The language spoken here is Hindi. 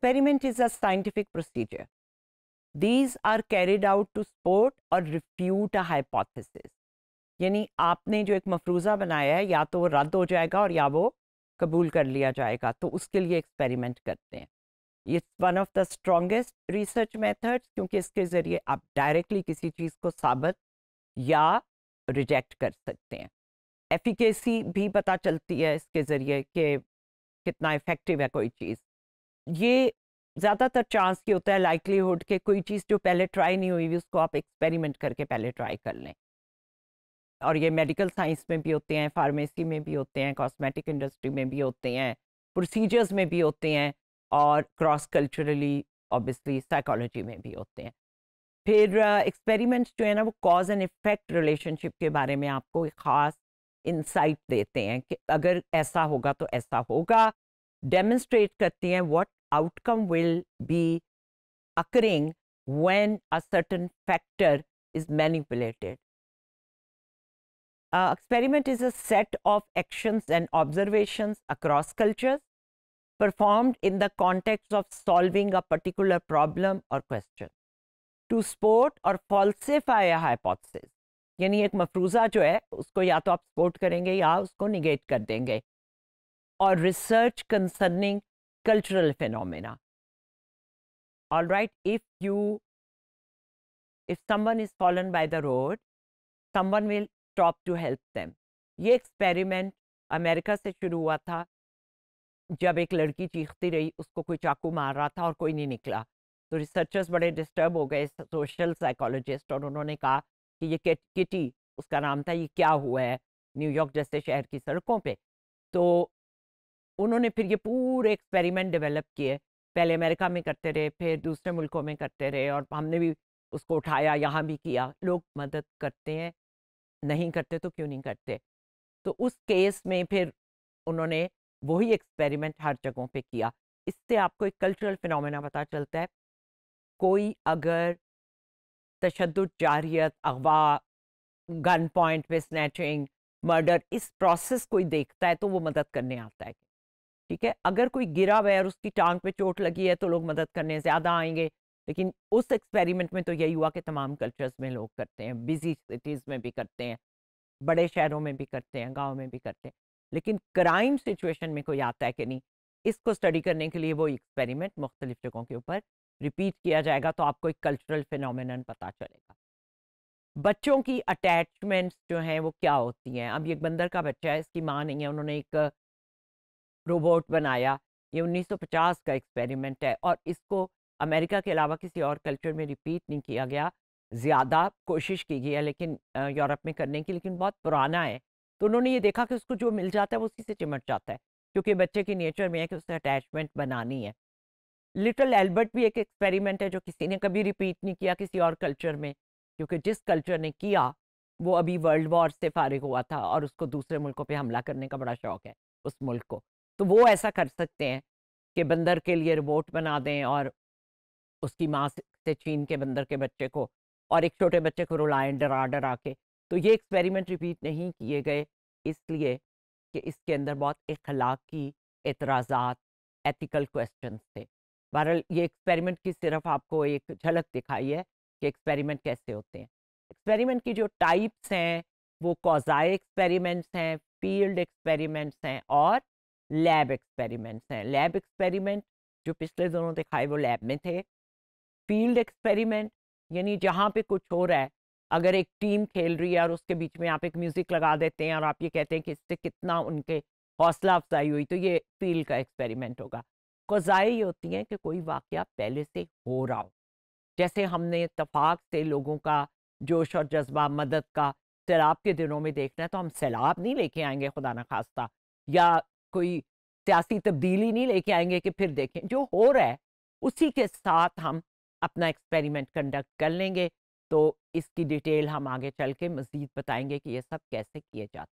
Experiment is a scientific procedure. These are carried out to support or refute a hypothesis. यानी आपने जो एक मफरूज़ा बनाया है या तो वो रद्द हो जाएगा और या वो कबूल कर लिया जाएगा तो उसके लिए एक्सपेरिमेंट करते हैं it's one of the strongest research methods क्योंकि इसके ज़रिए आप डायरेक्टली किसी चीज़ को साबित या रिजेक्ट कर सकते हैं एफिकेसी भी पता चलती है इसके ज़रिए कि कितना इफ़ेक्टिव है कोई चीज़ ये ज़्यादातर चांस ये होता है लाइकलीहुड के कोई चीज़ जो पहले ट्राई नहीं हुई हुई उसको आप एक्सपेरिमेंट करके पहले ट्राई कर लें और ये मेडिकल साइंस में भी होते हैं फार्मेसी में भी होते हैं कॉस्मेटिक इंडस्ट्री में भी होते हैं प्रोसीजर्स में भी होते हैं और क्रॉस कल्चरली ऑब्वियसली साइकोलॉजी में भी होते हैं फिर एक्सपेरिमेंट्स जो है ना वो कॉज एंड इफेक्ट रिलेशनशिप के बारे में आपको एक ख़ास इंसाइट देते हैं कि अगर ऐसा होगा तो ऐसा होगा डेमोन्स्ट्रेट करती हैं what outcome will be occurring when a certain factor is manipulated. Uh, experiment is a set of actions and observations across cultures performed in the context of solving a particular problem or question. To support or falsify a hypothesis, यानी एक मफरूज़ा जो है उसको या तो आप सपोर्ट करेंगे या उसको निगेट कर देंगे और research concerning cultural phenomena. All right, if you, if someone is fallen by the road, someone will stop to help them. ये एक्सपेरिमेंट अमेरिका से शुरू हुआ था जब एक लड़की चीखती रही उसको कोई चाकू मार रहा था और कोई नहीं निकला तो रिसर्चर्स बड़े डिस्टर्ब हो गए सोशल साइकोलॉजिस्ट और उन्होंने कहा कि ये किट किटी उसका नाम था ये क्या हुआ है न्यूयॉर्क जैसे शहर की सड़कों पे तो उन्होंने फिर ये पूरे एक्सपेरिमेंट डेवलप किए पहले अमेरिका में करते रहे फिर दूसरे मुल्कों में करते रहे और हमने भी उसको उठाया यहाँ भी किया लोग मदद करते हैं नहीं करते तो क्यों नहीं करते तो उस केस में फिर उन्होंने वही एक्सपेरिमेंट हर जगहों पे किया इससे आपको एक कल्चरल फिनोमेना पता चलता है कोई अगर तशद जारियत अगवा गन पॉइंट पे स्नैचिंग मर्डर इस प्रोसेस कोई देखता है तो वो मदद करने आता है ठीक है अगर कोई गिरा हुआ है और उसकी टांग पे चोट लगी है तो लोग मदद करने ज़्यादा आएंगे लेकिन उस एक्सपेरिमेंट में तो यही हुआ कि तमाम कल्चर्स में लोग करते हैं बिजी सिटीज़ में भी करते हैं बड़े शहरों में भी करते हैं गाँव में भी करते हैं लेकिन क्राइम सिचुएशन में कोई आता है कि नहीं इसको स्टडी करने के लिए वो एक्सपेरिमेंट मुख्तलिफ जगहों के ऊपर रिपीट किया जाएगा तो आपको एक कल्चरल फिनोमिन पता चलेगा बच्चों की अटैचमेंट्स जो हैं वो क्या होती हैं अब एक बंदर का बच्चा है इसकी माँ नहीं है उन्होंने एक रोबोट बनाया ये 1950 का एक्सपेरिमेंट है और इसको अमेरिका के अलावा किसी और कल्चर में रिपीट नहीं किया गया ज़्यादा कोशिश की गई है लेकिन यूरोप में करने की लेकिन बहुत पुराना है तो उन्होंने ये देखा कि उसको जो मिल जाता है वो उसी से चिमट जाता है क्योंकि बच्चे की नेचर में है कि उससे अटैचमेंट बनानी है लिटल एल्बर्ट भी एक एक्सपेरिमेंट है जो किसी ने कभी रिपीट नहीं किया किसी और कल्चर में क्योंकि जिस कल्चर ने किया वो अभी वर्ल्ड वॉर से फारिग हुआ था और उसको दूसरे मुल्कों पे हमला करने का बड़ा शौक है उस मुल्क को तो वो ऐसा कर सकते हैं कि बंदर के लिए रोबोट बना दें और उसकी माँ से छीन के बंदर के बच्चे को और एक छोटे बच्चे को रुलाएं डरा डरा के तो ये एक्सपेरिमेंट रिपीट नहीं किए गए इसलिए कि इसके अंदर बहुत अखलाकी एतराज़ात एथिकल क्वेश्चन थे बहरहाल ये एक्सपेरिमेंट की सिर्फ आपको एक झलक दिखाई है कि एक्सपेरिमेंट कैसे होते हैं एक्सपेरिमेंट की जो टाइप्स हैं वो कॉजाए एक्सपेरिमेंट्स हैं फील्ड एक्सपेरिमेंट्स हैं और लैब एक्सपेरिमेंट्स हैं लैब एक्सपेरिमेंट जो पिछले दोनों दिखाए वो लैब में थे फील्ड एक्सपेरिमेंट यानी जहाँ पे कुछ हो रहा है अगर एक टीम खेल रही है और उसके बीच में आप एक म्यूज़िक लगा देते हैं और आप ये कहते हैं कि इससे कितना उनके हौसला अफजाई हुई तो ये फील्ड का एक्सपेरिमेंट होगा कज़ाएँ ये होती हैं कि कोई वाक़ पहले से हो रहा हो जैसे हमने इतफाक़ से लोगों का जोश और जज्बा मदद का सैलाब के दिनों में देखना है तो हम सैलाब नहीं लेके आएंगे खुदा न खास्ता या कोई सियासी तब्दीली नहीं लेके आएंगे कि फिर देखें जो हो रहा है उसी के साथ हम अपना एक्सपेरिमेंट कंडक्ट कर लेंगे तो इसकी डिटेल हम आगे चल के मज़ीद बताएंगे कि ये सब कैसे किए जाते हैं